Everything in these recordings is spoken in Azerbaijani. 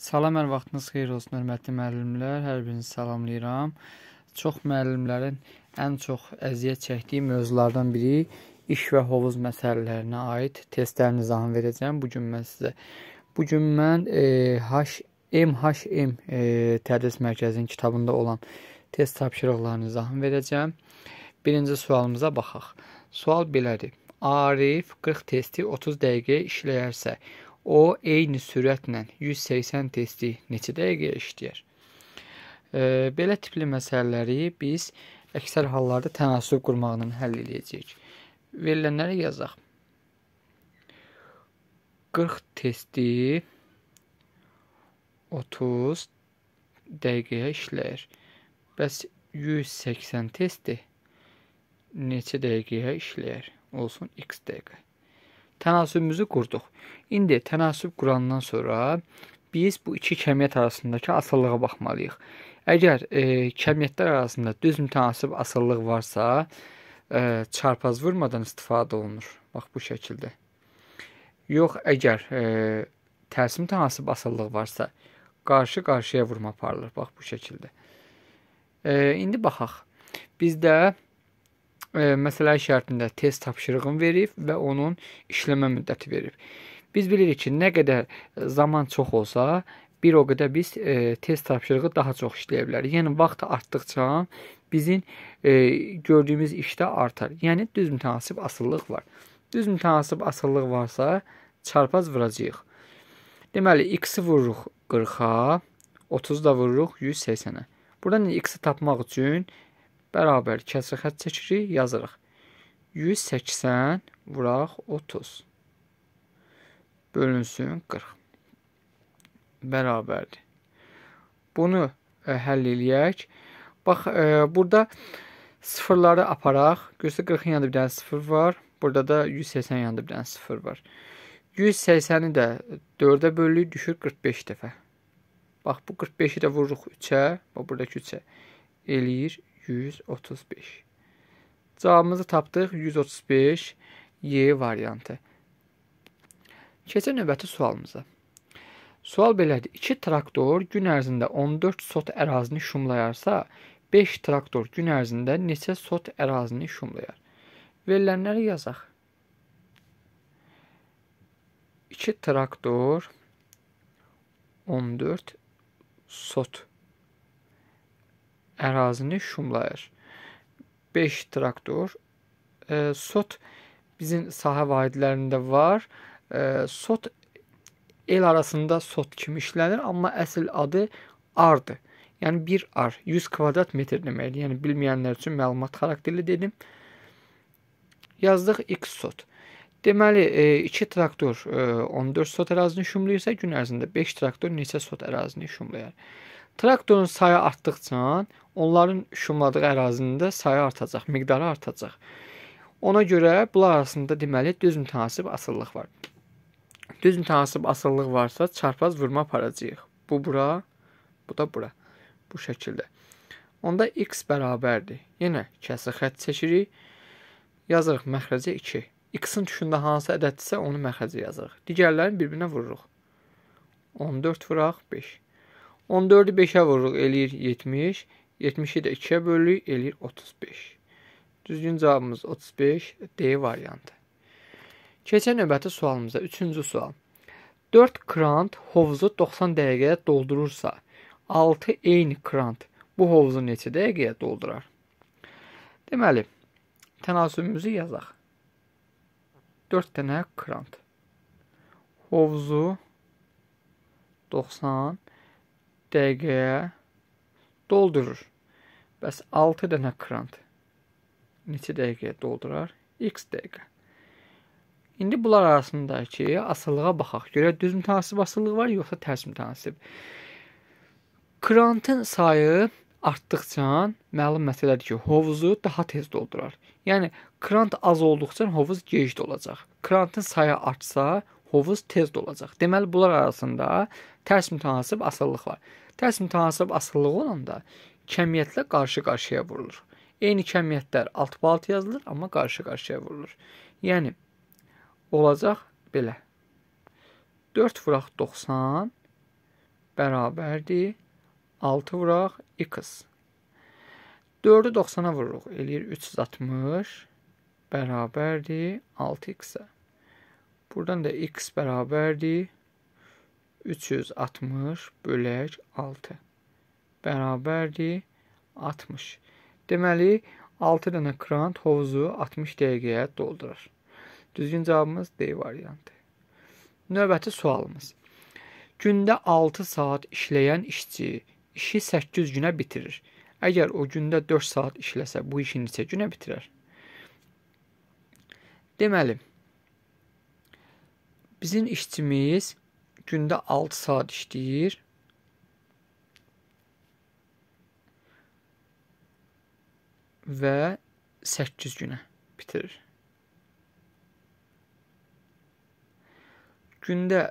Salam, hər vaxtınız xeyir olsun, hörmətli müəllimlər. Hər birinizi salamlayıram. Çox müəllimlərin ən çox əziyyət çəkdiyi mövzulardan biri iş və hovuz məsələlərinə aid testlərin izahını verəcəm bu gün mən sizə. Bu gün mən e, H MHM e, tədris mərkəzinin kitabında olan test tapşırıqlarının izahını verəcəm. Birinci sualımıza baxaq. Sual belədir: Arif 40 testi 30 dəqiqə işləyərsə, O eyni sürətlə 180 testi neçə dəqiqəyə işləyər? E, belə tipli məsələləri biz əksər hallarda tənasüb qurmaqla həll edəcəyik. Verilənləri yazaq. 40 testi 30 dəqiqəyə işləyir. Bəs 180 testi neçə dəqiqəyə işləyir? Olsun x dəqiqə. Tənasübümüzü qurduq. İndi tənasüb qurandan sonra biz bu iki kəmiyyət arasındakı asılılığa baxmalıyıq. Əgər e, kəmiyyətlər arasında düz mütənasib asıllıq varsa, e, çarpaz vurmadan istifadə olunur. Bax bu şəkildə. Yox, əgər e, tərsi mütənasib asıllıq varsa, qarşı-qarşıya vurma aparılır. Bax bu şəkildə. E, indi baxaq. Bizdə məsələ şərtində test tapşırığını verib və onun işləmə müddəti verib. Biz bilirik ki, nə qədər e, zaman çox olsa, bir o qədər biz e, test tapşırığı daha çox işləyə bilərik. Yəni vaxt artdıqca bizim e, gördüyümüz işdə artar. Yəni düz mütənasib asıllıq var. Düz mütənasib asıllıq varsa, çarpaz vuracağıq. Deməli x-i vururuq 40-a, 30 da vururuq 180-ə. Buradan x-i tapmaq üçün Bərabər kəsi xət çəkirik, yazırıq. 180 vuraq 30 bölünsün 40 bərabərdir. Bunu ə, e, həll eləyək. Bax, ə, e, burada sıfırları aparaq. Görsə 40-ın yanında bir dənə sıfır var. Burada da 180-in yanında bir dənə sıfır var. 180-i də 4-ə bölürük, düşür 45 dəfə. Bax, bu 45-i də vururuq 3-ə, bax buradakı 3-ə eləyir 135. Cavabımızı tapdıq 135 Y variantı. Keçək növbəti sualımıza. Sual belədir. 2 traktor gün ərzində 14 sot ərazini şumlayarsa, 5 traktor gün ərzində neçə sot ərazini şumlayar? Verilənləri yazaq. 2 traktor 14 sot ərazini şumlayır. 5 traktor. E, sot bizim sahə vahidlərində var. E, sot el arasında sot kimi işlənir, amma əsl adı ardır. Yəni 1 ar 100 kvadrat metr deməkdir. Yəni bilməyənlər üçün məlumat xarakterli dedim. Yazdıq x sot. Deməli 2 e, traktor 14 e, sot ərazini şumlayırsa, gün ərzində 5 traktor neçə sot ərazini şumlayar? Traktorun sayı artdıqca onların şumladığı ərazinin də sayı artacaq, miqdarı artacaq. Ona görə bunlar arasında deməli düz mütənasib asıllıq var. Düz mütənasib asıllıq varsa çarpaz vurma aparacağıq. Bu bura, bu da bura. Bu şəkildə. Onda x bərabərdir. Yenə kəsri xətt seçirik. Yazırıq məxrəcə 2. X-in düşündə hansı ədəddirsə onu məxrəcə yazırıq. Digərlərini bir-birinə vururuq. 14 vuraq 5. 14-ü 5-ə vururuq, eləyir 70. 70-i də 2-yə bölürük, eləyir 35. Düzgün cavabımız 35 D variantı. Keçən növbəti sualımıza 3-cü sual. 4 krant hovuzu 90 dəqiqəyə doldurursa, 6 eyni krant bu hovuzu neçə dəqiqəyə doldurar? Deməli, tənasübümüzü yazaq. 4 dənə krant. Hovuzu 90 dəqiqəyə doldurur. Bəs 6 dənə krant neçə dəqiqəyə doldurar? X dəqiqə. İndi bunlar arasındakı asılığa baxaq. Görək düz mütənasib asılılıq var, yoxsa tərs mütənasib. Krantın sayı artdıqca məlum məsələdir ki, hovuzu daha tez doldurar. Yəni krant az olduqca hovuz gec dolacaq. Krantın sayı artsa, hovuz tez dolacaq. Deməli bunlar arasında tərs mütənasib asılılıq var. Tərs mütənasib asılılıq olanda kəmiyyətlə qarşı-qarşıya vurulur. Eyni kəmiyyətlər alt balt yazılır, amma qarşı-qarşıya vurulur. Yəni olacaq belə. 4 vuraq 90 bərabərdir 6 vuraq x. 4-ü 90-a vururuq, eləyir 360 bərabərdir 6x-ə. Buradan da x bərabərdir 360 bölək 6 bərabərdir 60. Deməli, 6 dənə krant hovuzu 60 dəqiqəyə doldurar. Düzgün cavabımız D variantı. Növbəti sualımız. Gündə 6 saat işləyən işçi işi 8 günə bitirir. Əgər o gündə 4 saat işləsə, bu işi neçə günə bitirər? Deməli, Bizim işçimiz gündə 6 saat işləyir. və 8 günə bitirir. Gündə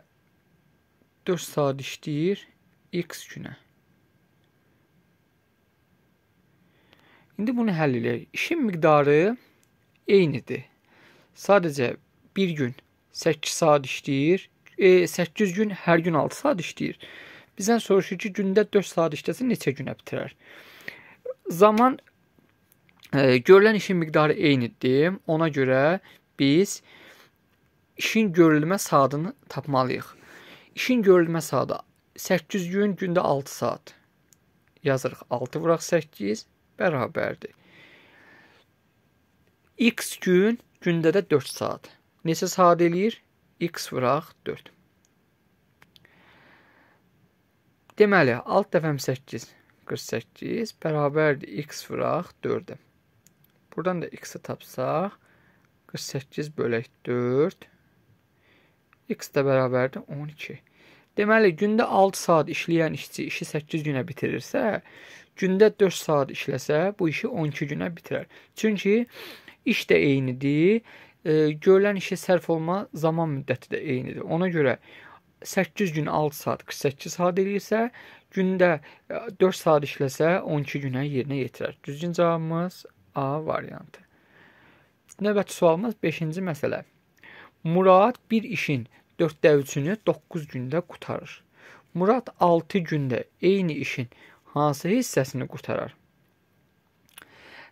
4 saat işləyir x günə. İndi bunu həll eləyək. İşin miqdarı eynidir. Sadəcə bir gün 8 saat işləyir. E, 8 gün hər gün 6 saat işləyir. Bizdən soruşur ki, gündə 4 saat işləsə neçə günə bitirər? Zaman e, görülən işin miqdarı eynidir. Ona görə biz işin görülmə saatını tapmalıyıq. İşin görülmə saatı 8 gün gündə 6 saat. Yazırıq 6 vuraq 8 bərabərdir. X gün gündə də 4 saat. Neçə sadə eləyir? x vuraq 4. Deməli, alt dəfəm 8, 48 bərabərdir x vuraq 4-ə. Buradan da x-i tapsaq, 48 bölək 4, x də bərabərdir 12. Deməli, gündə 6 saat işləyən işçi işi 8 günə bitirirsə, gündə 4 saat işləsə, bu işi 12 günə bitirər. Çünki iş də eynidir, e, görülən işə sərf olma zaman müddəti də eynidir. Ona görə 8 gün 6 saat 48 saat eləyirsə, gündə 4 e, saat işləsə 12 günə yerinə yetirər. Düzgün cavabımız A variantı. Növbəti sualımız 5-ci məsələ. Murad bir işin 4də 3-ünü 9 gündə qurtarır. Murad 6 gündə eyni işin hansı hissəsini qurtarar?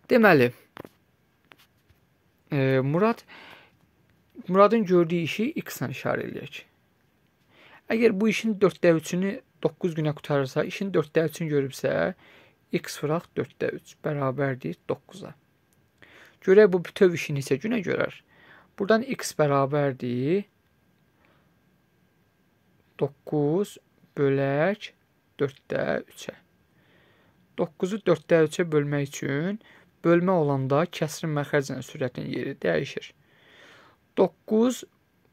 Deməli, e, Murad Muradın gördüyü işi X-lə işarə eləyək. Əgər bu işin 4də 3-ünü 9 günə qutarırsa, işin 4də 3-ünü görübsə, x vuraq 4də 3 bərabərdir 9-a. Görək bu bütöv işi neçə günə görər? Burdan x bərabərdir 9 bölək 4də 3-ə. 9-u 4də 3-ə bölmək üçün bölmə olanda kəsrin məxrəclə sürətin yeri dəyişir. 9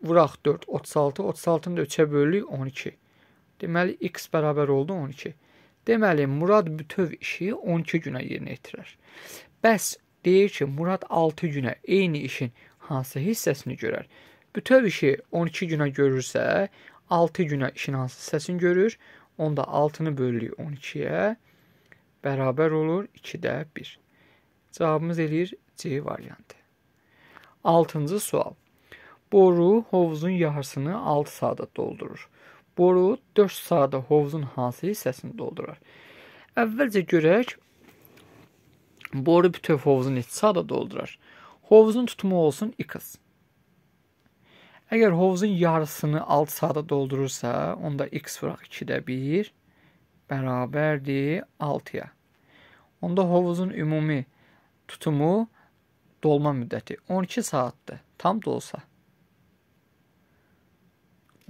vuraq 4 36 36-nı da 3-ə bölürük 12. Deməli x bərabər oldu 12. Deməli Murad bütöv işi 12 günə yerinə yetirər. Bəs deyir ki, Murad 6 günə eyni işin hansı hissəsini görər? Bütöv işi 12 günə görürsə, 6 günə işin hansı hissəsini görür? Onda 6-nı bölürük 12-yə bərabər olur 2-də 1. Cavabımız eləyir C variantı. 6-cı sual. Boru hovuzun yarısını 6 saata doldurur. Boru 4 saata hovuzun hansı hissəsini doldurar? Əvvəlcə görək boru bütöv hovuzu neçə saata doldurar? Hovuzun tutumu olsun 2. Əgər hovuzun yarısını 6 saata doldurursa, onda x vuraq 2-də 1 bərabərdir 6-ya. Onda hovuzun ümumi tutumu dolma müddəti 12 saatdır. Tam da olsa.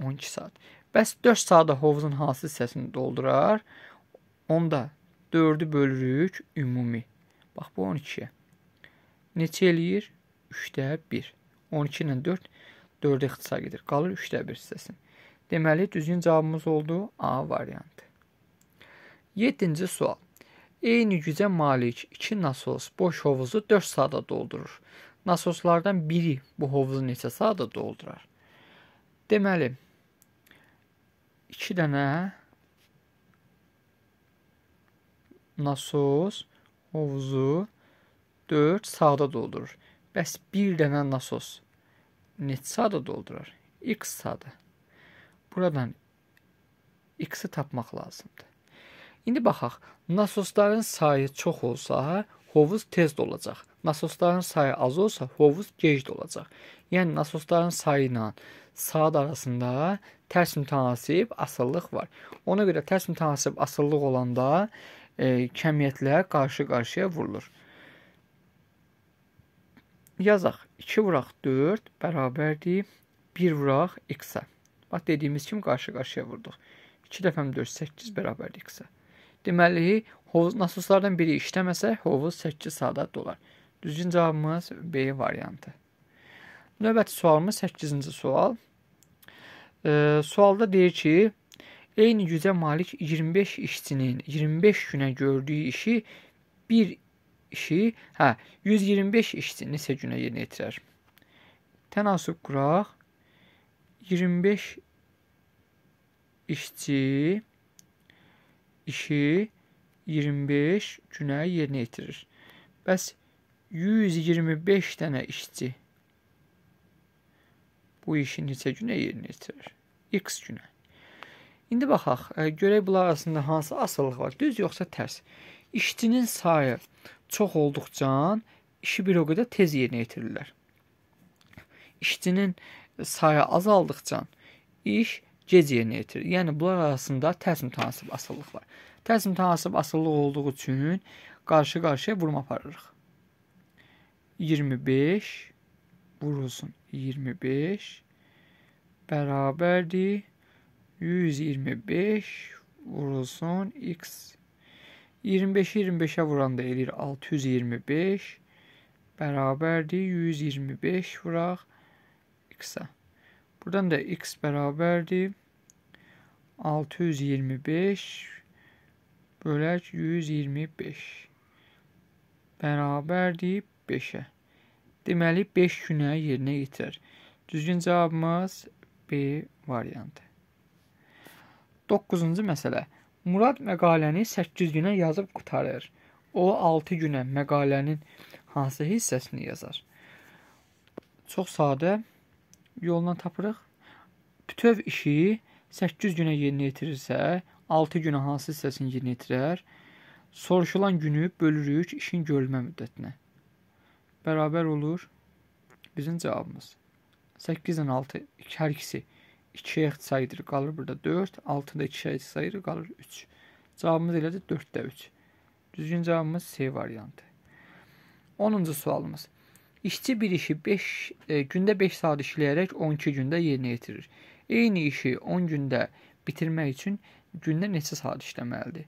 12 saat. Bəs 4 saatda hovuzun hansı hissəsini doldurar? Onda 4-ü bölürük ümumi. Bax bu 12-yə. Neçə eləyir? 3də 1. 12 ilə 4 4 ixtisa gedir. Qalır 3də 1 hissəsi. Deməli düzgün cavabımız oldu A variantı. 7-ci sual. Eyni gücə malik 2 nasos boş hovuzu 4 saata doldurur. Nasoslardan biri bu hovuzu neçə saata doldurar? Deməli 2 dənə nasos hovuzu 4 saata doldurur. Bəs 1 dənə nasos neçə saata doldurar? X saata. Buradan x-i tapmaq lazımdır. İndi baxaq. Nasosların sayı çox olsa, hovuz tez dolacaq. Nasosların sayı az olsa, hovuz gec dolacaq. Yəni nasosların sayı ilə saat arasında tərs mütənasib asıllıq var. Ona görə tərs mütənasib asıllıq olanda e, kəmiyyətlər qarşı-qarşıya vurulur. Yazaq 2 vuraq 4 bərabərdir 1 vuraq x-ə. Bax dediyimiz kimi qarşı-qarşıya vurduq. 2 dəfə 4 8 bərabərdir x-ə. Deməli, hovuz nasoslardan biri işləməsə, hovuz 8 saata dolar. Düzgün cavabımız B variantı. Növbəti sualımız 8-ci sual. E, sualda deyir ki, eyni gücə malik 25 işçinin 25 günə gördüyü işi bir işi, hə, 125 işçi neçə günə yerinə yetirər? Tənasüb quraq. 25 işçi işi 25 günə yerinə yetirir. Bəs 125 dənə işçi bu işi neçə günə yerinə yetirir? X günə. İndi baxaq, e, görək bunlar arasında hansı asılılıq var, düz yoxsa tərs. İşçinin sayı çox olduqca işi bir o qədər tez yerinə yetirirlər. İşçinin sayı azaldıqca iş gec yerinə yetirir. Yəni bunlar arasında tərs mütənasib asılılıq var. Tərs mütənasib asılılıq olduğu üçün qarşı-qarşıya vurma aparırıq. 25 vurulsun 25 bərabərdir 125 vurulsun x 25-i 25-ə vuranda eləyir 625 bərabərdir 125 vuraq x-ə. Buradan da x bərabərdir. 625 bölək 125 bərabərdir 5-ə. Deməli, 5 günə yerinə yetirər. Düzgün cavabımız B variantı. 9-cu məsələ. Murad məqaləni 8 günə yazıb qutarır. O 6 günə məqalənin hansı hissəsini yazar? Çox sadə yolundan tapırıq. Bütöv işi 8 günə yerinə yetirirsə, 6 günə hansı hissəsini yerinə yetirər? Soruşulan günü bölürük işin görülmə müddətinə. Bərabər olur bizim cavabımız. 8-dən 6 iki, hər ikisi 2-yə sayıdır, qalır burada 4, 6-da 2-yə sayıdır, qalır 3. Cavabımız elədir 4-də 3. Düzgün cavabımız C variantı. 10-cu sualımız. İşçi bir işi 5 e, gündə 5 saat işləyərək 12 gündə yerinə yetirir. Eyni işi 10 gündə bitirmək üçün gündə neçə saat işləməlidir?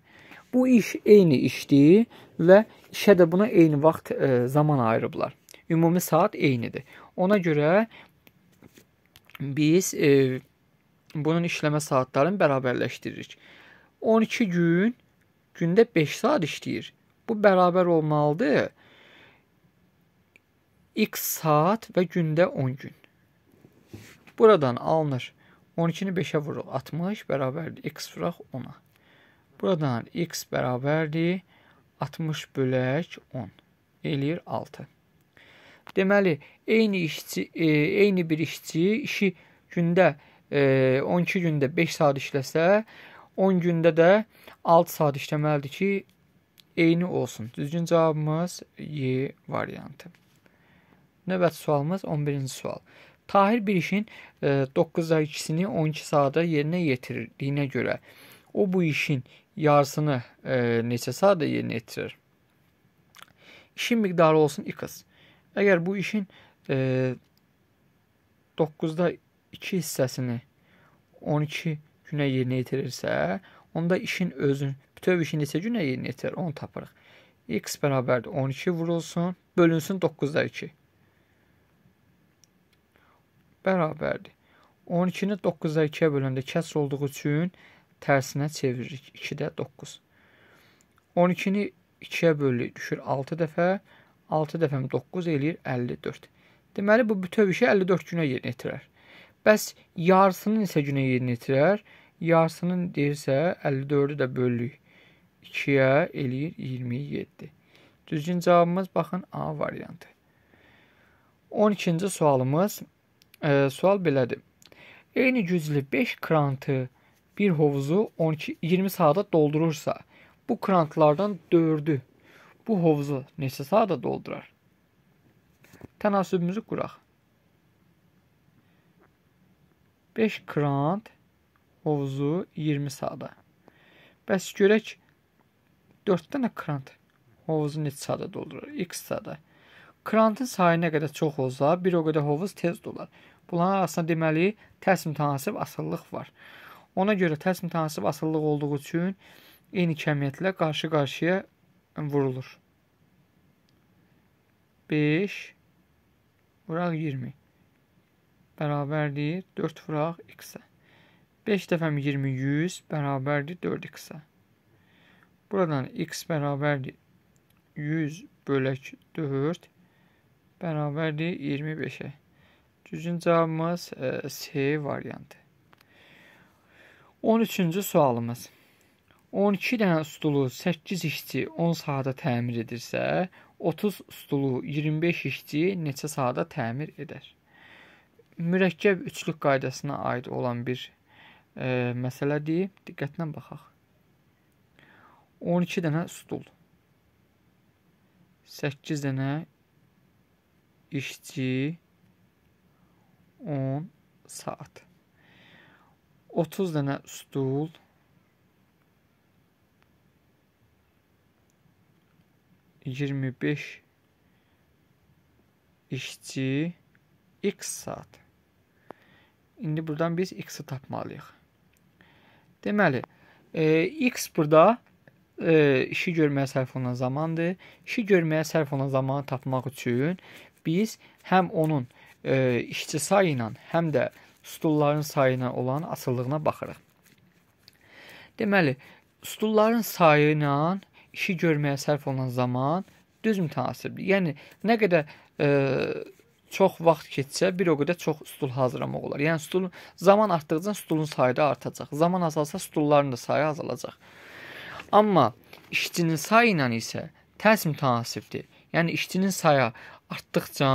Bu iş eyni işdir və işə də buna eyni vaxt e, zaman ayırıblar. Ümumi saat eynidir. Ona görə biz e, bunun işləmə saatlarını bərabərləşdiririk. 12 gün gündə 5 saat işləyir. Bu bərabər olmalıdır x saat və gündə 10 gün. Buradan alınır 12-ni 5-ə vururuq 60 bərabərdir x vuraq 10-a. Buradan x bərabərdir 60 bölək 10 eləyir 6. Deməli, eyni işçi e, eyni bir işçi işi gündə e, 12 gündə 5 saat işləsə, 10 gündə də 6 saat işləməlidir ki, eyni olsun. Düzgün cavabımız Y variantı. Növbəti sualımız 11-ci sual. Tahir bir işin e, 9-da 2-sini 12 saatda yerinə yetirdiyinə görə o bu işin yarısını e, neçə saatda yerinə yetirir? İşin miqdarı olsun x. Əgər bu işin e, 9-da 2 hissəsini 12 günə yerinə yetirirsə, onda işin özün, bütöv işi neçə günə yerinə yetirir, onu tapırıq. x bərabərdir 12 vurulsun, bölünsün 9-da 2 bərabərdir. 12-ni 9-a 2-yə böləndə kəsr olduğu üçün tərsinə çeviririk. 2-də 9. 12-ni 2-yə bölürük, düşür 6 dəfə. 6 dəfəm 9 eləyir 54. Deməli bu bütöv işi 54 günə yerinə yetirər. Bəs yarısının isə günə yerinə yetirər. Yarısının deyirsə 54-ü də bölürük. 2-yə eləyir 27. Düzgün cavabımız baxın A variantı. 12-ci sualımız E, sual belədir. Eyni güclü 5 krantı bir hovuzu 12 20 saata doldurursa, bu krantlardan 4-ü bu hovuzu neçə saata doldurar? Tənasübümüzü quraq. 5 krant hovuzu 20 saata. Bəs görək 4 dənə krant hovuzu neçə saata doldurar? X saata. Krantın sayı nə qədər çox olsa, bir o qədər hovuz tez dolar. Bunların arasında deməli tərs mütənasib asıllıq var. Ona görə tərs mütənasib asıllıq olduğu üçün eyni kəmiyyətlə qarşı-qarşıya vurulur. 5 vuraq 20 bərabərdir 4 vuraq x-ə. 5 dəfə 20 100 bərabərdir 4x-ə. Buradan x bərabərdir 100 bölək 4 bərabərdir 25-ə. Düzgün cavabımız C e, variantı. 13-cü sualımız. 12 dənə stulu 8 işçi 10 saata təmir edirsə, 30 stulu 25 işçi neçə saata təmir edər? Mürəkkəb üçlük qaydasına aid olan bir e, məsələdir. Diqqətlə baxaq. 12 dənə stul. 8 dənə işçi 10 saat. 30 dənə stul Yirmi beş işçi x saat. İndi buradan biz x-i tapmalıyıq. Deməli, e, x burada e, işi görməyə sərf olunan zamandır. İşi görməyə sərf olunan zamanı tapmaq üçün biz həm onun e, işçi sayı ilə, həm də stulların sayı ilə olan asılılığına baxırıq. Deməli, stulların sayı ilə işi görməyə sərf olunan zaman düz mütənasibdir. Yəni nə qədər e, çox vaxt keçsə, bir o qədər çox stul hazırlamaq olar. Yəni stulun zaman artdıqca stulun sayı da artacaq. Zaman azalsa stulların da sayı azalacaq. Amma işçinin sayı ilə isə tərs mütənasibdir. Yəni işçinin sayı artdıqca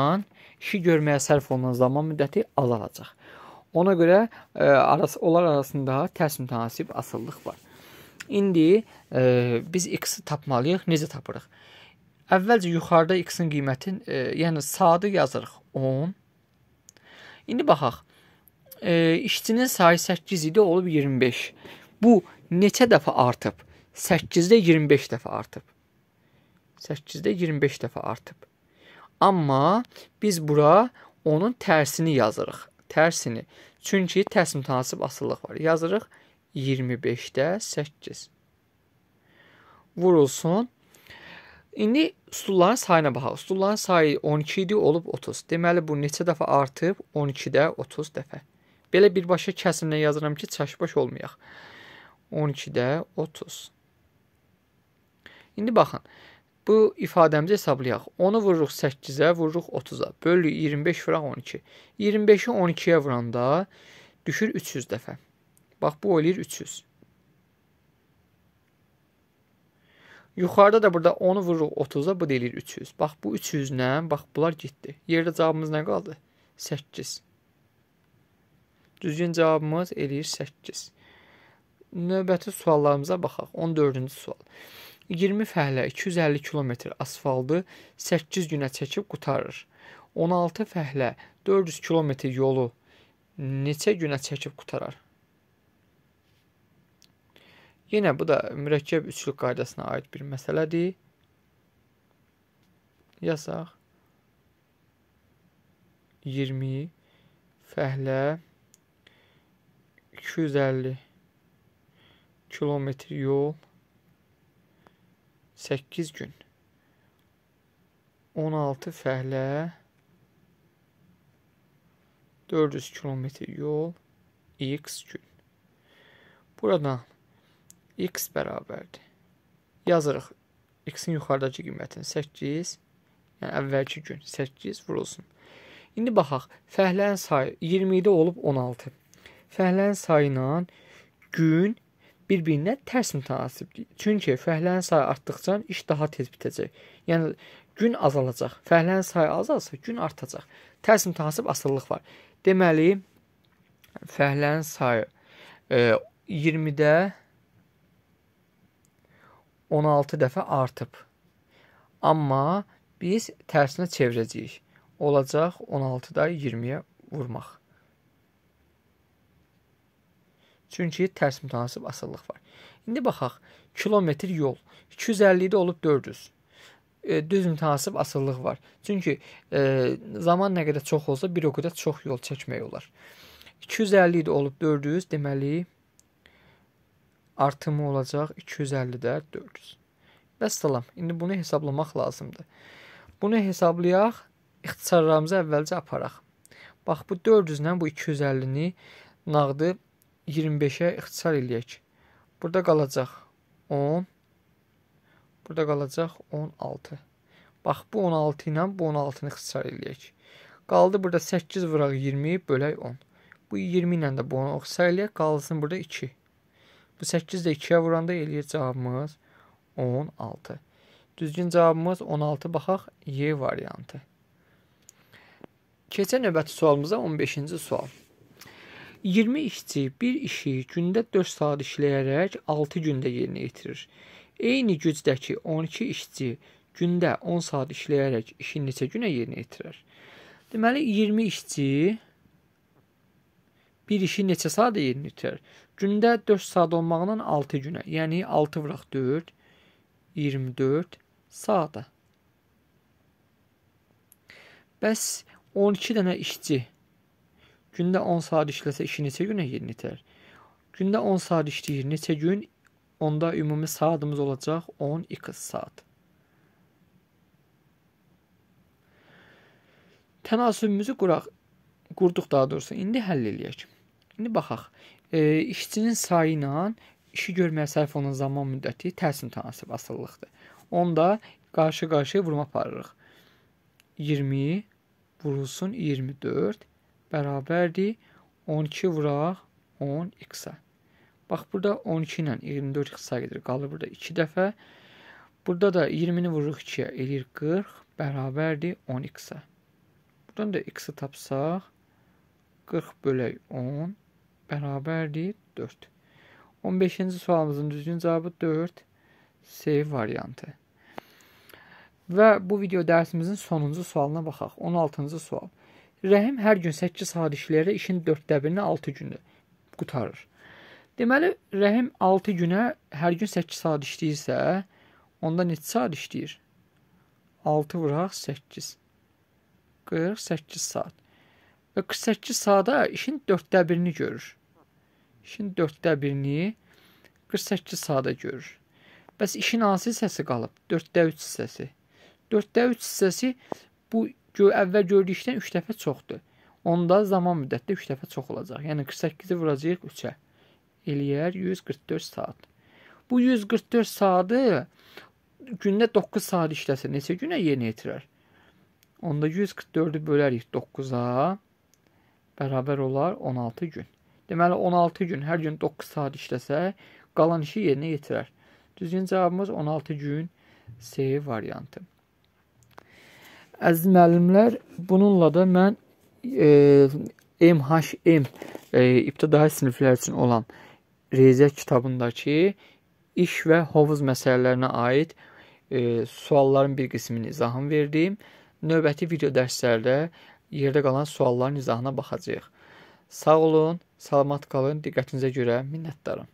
işi görməyə sərf olunan zaman müddəti azalacaq. Ona görə e, arası, onlar arasında tərs-mütənasib asıllıq var. İndi e, biz x-i tapmalıyıq. Necə tapırıq? Əvvəlcə yuxarıda x-in qiymətin, e, yəni sadı yazırıq 10. İndi baxaq. E, işçinin sayı 8 idi, olub 25. Bu neçə dəfə artıb? 8-də 25 dəfə artıb. 8-də 25 dəfə artıb. Amma biz bura onun tərsini yazırıq. Tərsini. Çünki tərs mütənasib asılılıq var. Yazırıq 25-də 8. Vurulsun. İndi stulların sayına baxaq. Stulların sayı 12 idi, olub 30. Deməli bu neçə dəfə artıb? 12-də 30 dəfə. Belə birbaşa kəsimlə yazıram ki, çaşbaş olmayaq. 12-də 30. İndi baxın. Bu ifadəmizi hesablayaq. Onu vururuq 8-ə, vururuq 30-a. Bölürük 25 vuraq 12. 25-i 12-yə vuranda düşür 300 dəfə. Bax bu eləyir 300. Yuxarıda da burada 10-u vururuq 30-a, bu da eləyir 300. Bax bu 300 ilə bax bunlar getdi. Yerdə cavabımız nə qaldı? 8. Düzgün cavabımız eləyir 8. Növbəti suallarımıza baxaq. 14-cü sual. 20 fəhlə 250 km asfaltı 8 günə çəkib qutarır. 16 fəhlə 400 km yolu neçə günə çəkib qutarar? Yenə bu da mürəkkəb üçlük qaydasına aid bir məsələdir. Yazaq 20 fəhlə 250 kilometr yol 8 gün 16 fəhlə 400 kilometr yol x gün. Buradan x bərabərdir. Yazırıq x-in yuxarıdakı qiymətini 8, yəni əvvəlki gün 8 vurulsun. İndi baxaq, fəhlənin sayı 27 olub 16. Fəhlənin sayı ilə gün bir-birinə tərs mütənasibdir. Çünki fəhlənin sayı artdıkca iş daha tez bitəcək. Yəni gün azalacaq. Fəhlənin sayı azalsa gün artacaq. Tərs mütənasib asılılıq var. Deməli fəhlənin sayı e, 20-də 16 dəfə artıb. Amma biz tərsinə çevirəcəyik. Olacaq 16-da 20-yə vurmaq. Çünki tərs mütənasib asılılıq var. İndi baxaq. Kilometr yol 250-də olub 400 e, düz mütənasib asıllıq var. Çünki e, zaman nə qədər çox olsa, bir o qədər çox yol çəkmək olar. 250 idi olub 400, deməli artımı olacaq 250-də 400. Vəssalam. İndi bunu hesablamaq lazımdır. Bunu hesablayaq, ixtisarlarımızı əvvəlcə aparaq. Bax bu 400 ilə bu 250-ni nağdı 25-ə ixtisar eləyək. Burada qalacaq 10. Burada qalacaq 16. Bax, bu 16 ilə bu 16-nı ixtisar eləyək. Qaldı burada 8 vuraq 20, bölək 10. Bu 20 ilə də bunu oxusa eləyək, qalsın burada 2. Bu 8 də 2-yə vuranda eləyir cavabımız 16. Düzgün cavabımız 16, baxaq, Y variantı. Keçən növbəti sualımıza 15-ci sual. 20 işçi bir işi gündə 4 saat işləyərək 6 gündə yerinə yetirir. Eyni gücdəki 12 işçi gündə 10 saat işləyərək işi neçə günə yerinə yetirər? Deməli 20 işçi bir işi neçə saat yerinə yetirər? Gündə 4 saat olmaqla 6 günə, yəni 6 vuraq 4 24 saata. Bəs 12 dənə işçi Gündə 10 saat işləsə işi neçə günə yenitir? Gündə 10 saat işləyir. Neçə gün? Onda ümumi saatımız olacaq 12 saat. Tənasübümüzü quraq, qurduq daha doğrusu. İndi həll eləyək. İndi baxaq. E, işçinin sayı ilə işi görməyə sərf olunan zaman müddəti tərsin tənasib asılılıqdır. Onda qarşı-qarşıya vurma aparırıq. 20 vurulsun 24 bərabərdir 12 vuraq 10 x-ə. Bax burada 12 ilə 24 x-ə gedir. Qalır burada 2 dəfə. Burada da 20-ni vururuq 2-yə eləyir 40 bərabərdir 10 x-ə. Buradan da x-i tapsaq 40 bölək 10 bərabərdir 4. 15-ci sualımızın düzgün cavabı 4 C variantı. Və bu video dərsimizin sonuncu sualına baxaq. 16-cı sual. Rəhim hər gün 8 hadişələrə işin 4də birini 6 gündə qutarır. Deməli, Rəhim 6 günə hər gün 8 saat işləyirsə, onda neçə saat işləyir? 6 vuraq 8. 48 saat. Və 48 saata işin 4də birini görür. İşin 4də birini 48 saata görür. Bəs işin hansı hissəsi qalıb? 4də 3 hissəsi. 4də 3 hissəsi bu Gör, əvvəl gördükdən 3 dəfə çoxdur. Onda zaman müddətdə 3 dəfə çox olacaq. Yəni 48-i vuracağıq 3-ə. Eləyər 144 saat. Bu 144 saatı gündə 9 saat işləsə neçə günə yerinə yetirər? Onda 144-ü bölərik 9-a bərabər olar 16 gün. Deməli 16 gün hər gün 9 saat işləsə qalan işi yerinə yetirər. Düzgün cavabımız 16 gün C variantı. Əziz müəllimlər, bununla da mən e, MHM e, ibtidai siniflər üçün olan Reziya kitabındakı iş və hovuz məsələlərinə aid e, sualların bir qismini izahını verdim. Növbəti video dərslərdə yerdə qalan sualların izahına baxacağıq. Sağ olun, salamat qalın, diqqətinizə görə minnətdaram.